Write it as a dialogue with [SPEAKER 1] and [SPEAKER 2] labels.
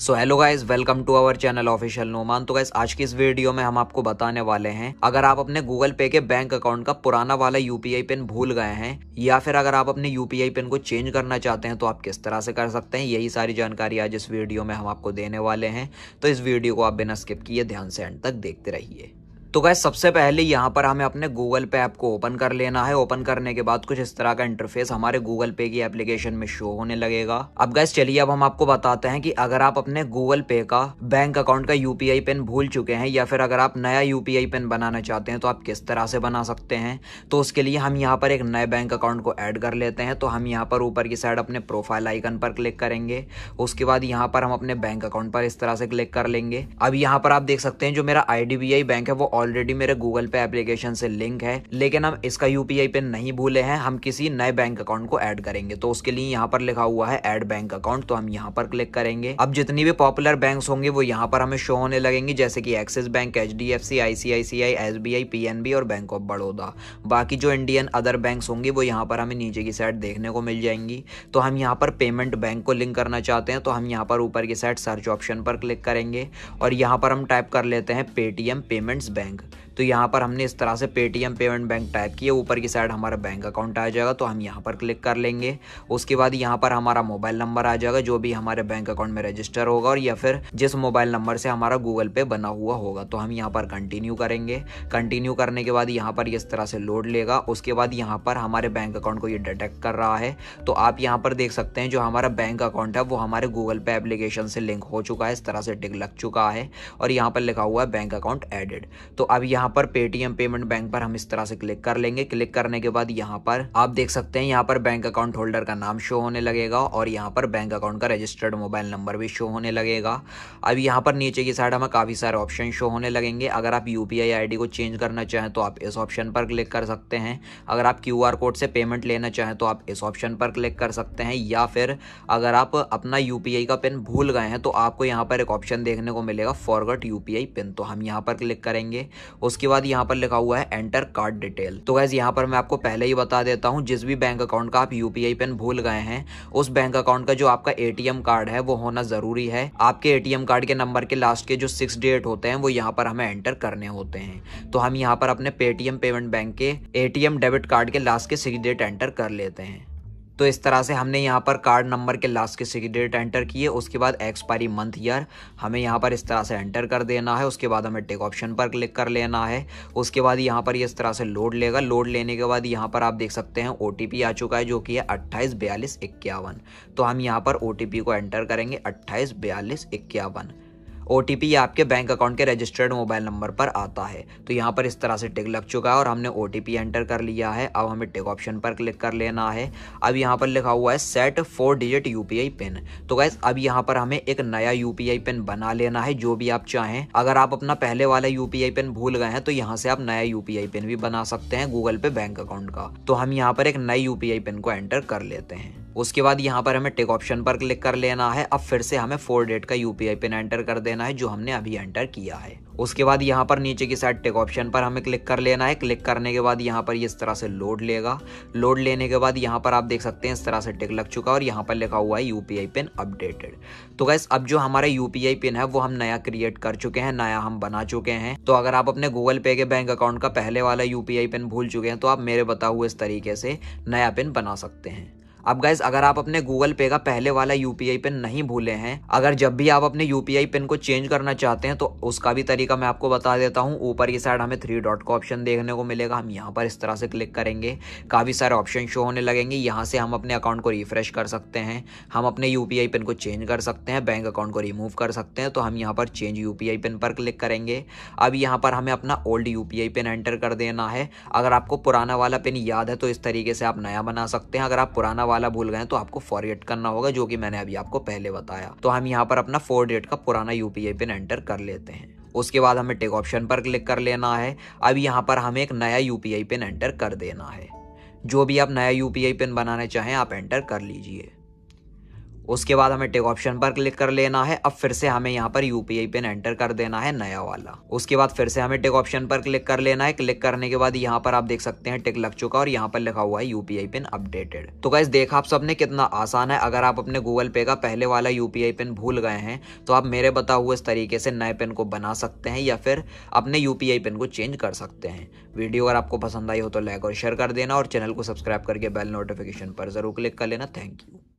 [SPEAKER 1] so hello guys welcome to our channel official Noman तो guys आज की इस वीडियो में हम आपको बताने वाले हैं अगर आप अपने गूगल पे के बैंक अकाउंट का पुराना वाला यूपीआई पिन भूल गए हैं या फिर अगर आप अपने यूपीआई पिन को चेंज करना चाहते हैं तो आप किस तरह से कर सकते हैं यही सारी जानकारी आज इस वीडियो में हम आपको देने वाले हैं तो इस वीडियो को आप बिना स्किप किए ध्यान से एंड तक देखते रहिए तो गाय सबसे पहले यहाँ पर हमें अपने गूगल पे ऐप को ओपन कर लेना है ओपन करने के बाद कुछ इस तरह का इंटरफेस हमारे गूगल पे की एप्लीकेशन में शो होने लगेगा अब गैस चलिए अब हम आपको बताते हैं कि अगर आप अपने गूगल पे का बैंक अकाउंट का यूपीआई पिन भूल चुके हैं या फिर अगर आप नया यूपीआई पिन बनाना चाहते हैं तो आप किस तरह से बना सकते हैं तो उसके लिए हम यहाँ पर एक नए बैंक अकाउंट को ऐड कर लेते हैं तो हम यहाँ पर ऊपर की साइड अपने प्रोफाइल आइकन पर क्लिक करेंगे उसके बाद यहाँ पर हम अपने बैंक अकाउंट पर इस तरह से क्लिक कर लेंगे अब यहाँ पर आप देख सकते हैं जो मेरा आई बैंक है वो ऑलरेडी मेरे गूगल पे एप्लीकेशन से लिंक है लेकिन हम इसका यूपीआई पिन नहीं भूले हैं हम किसी नए बैंक अकाउंट को ऐड करेंगे तो उसके लिए यहाँ पर लिखा हुआ है एड बैंक अकाउंट तो हम यहाँ पर क्लिक करेंगे अब जितनी भी पॉपुलर बैंक होंगे वो यहाँ पर हमें शो होने लगेंगे जैसे कि Axis Bank H D F C ICICI N B और बैंक ऑफ बड़ौदा बाकी जो इंडियन अदर बैंक होंगे वो यहाँ पर हमें नीचे की साइड देखने को मिल जाएंगी तो हम यहाँ पर पेमेंट बैंक को लिंक करना चाहते हैं तो हम यहाँ पर ऊपर की साइड सर्च ऑप्शन पर क्लिक करेंगे और यहाँ पर हम टाइप कर लेते हैं पेटीएम पेमेंट्स बैंक Lang तो यहाँ पर हमने इस तरह से पेटीएम पेमेंट बैंक टाइप किया ऊपर की साइड हमारा बैंक अकाउंट आ जाएगा तो हम यहाँ पर क्लिक कर लेंगे उसके बाद यहाँ पर हमारा मोबाइल नंबर आ जाएगा जो भी हमारे बैंक अकाउंट में रजिस्टर होगा और या फिर जिस मोबाइल नंबर से हमारा गूगल पे बना हुआ होगा तो हम यहाँ पर कंटिन्यू करेंगे कंटिन्यू करने के बाद यहाँ पर इस तरह से लोड लेगा उसके बाद यहाँ पर हमारे बैंक अकाउंट को ये डिटेक्ट कर रहा है तो आप यहाँ पर देख सकते हैं जो हमारा बैंक अकाउंट है वो हमारे गूगल पे एप्लीकेशन से लिंक हो चुका है इस तरह से टिक लग चुका है और यहाँ पर लिखा हुआ है बैंक अकाउंट एडेड तो अब यहाँ पर पेटीएम पेमेंट बैंक पर हम इस तरह से क्लिक कर लेंगे क्लिक करने के बाद यहाँ पर आप देख सकते हैं यहाँ पर बैंक अकाउंट होल्डर का नाम शो होने लगेगा और यहाँ पर बैंक अकाउंट का रजिस्टर्ड मोबाइल नंबर भी शो होने लगेगा अब यहाँ पर नीचे की साइड हमें काफ़ी सारे ऑप्शन शो होने लगेंगे अगर आप यू पी को चेंज करना चाहें तो आप इस ऑप्शन पर क्लिक कर सकते हैं अगर आप क्यू कोड से पेमेंट लेना चाहें तो आप इस ऑप्शन पर क्लिक कर सकते हैं या फिर अगर आप अपना यू का पिन भूल गए हैं तो आपको यहाँ पर एक ऑप्शन देखने को मिलेगा फॉरगट यू पिन तो हम यहाँ पर क्लिक करेंगे उसके उसके बाद यहाँ पर लिखा हुआ है एंटर कार्ड डिटेल तो गैस यहाँ पर मैं आपको पहले ही बता देता हूँ जिस भी बैंक अकाउंट का आप यूपीआई पिन भूल गए हैं उस बैंक अकाउंट का जो आपका एटीएम कार्ड है वो होना जरूरी है आपके एटीएम कार्ड के नंबर के लास्ट के जो सिक्स डेट होते हैं वो यहाँ पर हमें एंटर करने होते हैं तो हम यहाँ पर अपने पेटीएम पेमेंट बैंक के एटीएम डेबिट कार्ड के लास्ट के सिक्स डेट एंटर कर लेते हैं तो इस तरह से हमने यहाँ पर कार्ड नंबर के लास्ट के सिक्स डेट एंटर किए उसके बाद एक्सपायरी मंथ ईयर हमें यहाँ पर इस तरह से एंटर कर देना है उसके बाद हमें टेक ऑप्शन पर क्लिक कर लेना है उसके बाद यहाँ पर इस तरह से लोड लेगा लोड लेने के बाद यहाँ पर आप देख सकते हैं ओ आ चुका है जो कि है अट्ठाईस बयालीस इक्यावन तो हम यहाँ पर ओ को एंटर करेंगे अट्ठाईस बयालीस इक्यावन ओ आपके बैंक अकाउंट के रजिस्टर्ड मोबाइल नंबर पर आता है तो यहाँ पर इस तरह से टिक लग चुका है और हमने ओ एंटर कर लिया है अब हमें टिक ऑप्शन पर क्लिक कर लेना है अब यहाँ पर लिखा हुआ है set four digit U pin तो गैस अब यहाँ पर हमें एक नया यू पिन बना लेना है जो भी आप चाहें अगर आप अपना पहले वाला यू पिन भूल गए हैं तो यहाँ से आप नया यू पिन भी बना सकते हैं गूगल पे बैंक अकाउंट का तो हम यहाँ पर एक नई यू पिन को एंटर कर लेते हैं उसके बाद यहाँ पर हमें टिक ऑप्शन पर क्लिक कर लेना है अब फिर से हमें फोर डेट का यूपीआई पिन एंटर कर देना है जो हमने अभी एंटर किया है उसके बाद यहाँ पर नीचे की साइड टिक ऑप्शन पर हमें क्लिक कर लेना है क्लिक करने के बाद यहाँ पर इस तरह से लोड लेगा लोड लेने के बाद यहाँ पर आप देख सकते हैं इस तरह से टिक लग चुका है और यहाँ पर लिखा हुआ है यूपीआई पिन अपडेटेड तो गैस अब जो हमारा यूपीआई पिन है वो हम नया क्रिएट कर चुके हैं नया हम बना चुके हैं तो अगर आप अपने गूगल पे के बैंक अकाउंट का पहले वाला यूपीआई पिन भूल चुके हैं तो आप मेरे बता हुए इस तरीके से नया पिन बना सकते हैं अब गाइज अगर आप अपने गूगल पे का पहले वाला यूपीआई पिन नहीं भूले हैं अगर जब भी आप अपने यूपीआई पिन को चेंज करना चाहते हैं तो उसका भी तरीका मैं आपको बता देता हूँ ऊपर की साइड हमें थ्री डॉट का ऑप्शन देखने को मिलेगा हम यहाँ पर इस तरह से क्लिक करेंगे काफ़ी सारे ऑप्शन शो होने लगेंगे यहाँ से हम अपने अकाउंट को रिफ्रेश कर सकते हैं हम अपने यू पिन को चेंज कर सकते हैं बैंक अकाउंट को रिमूव कर सकते हैं तो हम यहाँ पर चेंज यू पिन पर क्लिक करेंगे अब यहाँ पर हमें अपना ओल्ड यू पिन एंटर कर देना है अगर आपको पुराना वाला पिन याद है तो इस तरीके से आप नया बना सकते हैं अगर आप पुराना वाला भूल गए तो आपको फॉरगेट करना होगा जो कि मैंने अभी आपको पहले बताया तो हम यहाँ पर अपना फोर डेट का पुराना यूपीआई पिन एंटर कर लेते हैं उसके बाद हमें टेक ऑप्शन पर क्लिक कर लेना है अब यहाँ पर हमें एक नया यू पिन एंटर कर देना है जो भी आप नया यू पिन बनाना चाहें आप एंटर कर लीजिए उसके बाद हमें टेक ऑप्शन पर क्लिक कर लेना है अब फिर से हमें यहाँ पर यूपीआई पिन एंटर कर देना है नया वाला उसके बाद फिर से हमें टेक ऑप्शन पर क्लिक कर लेना है क्लिक करने के बाद यहाँ पर आप देख सकते हैं टिक लग चुका और यहाँ पर लिखा हुआ है यूपीआई पिन अपडेटेड तो गाइज देखा आप सबने कितना आसान है अगर आप अपने गूगल पे का पहले वाला यूपीआई पिन भूल गए हैं तो आप मेरे बता हुए इस तरीके से नए पिन को बना सकते हैं या फिर अपने यूपीआई पिन को चेंज कर सकते हैं वीडियो अगर आपको पसंद आई हो तो लाइक और शेयर कर देना और चैनल को सब्सक्राइब करके बेल नोटिफिकेशन पर जरूर क्लिक कर लेना थैंक यू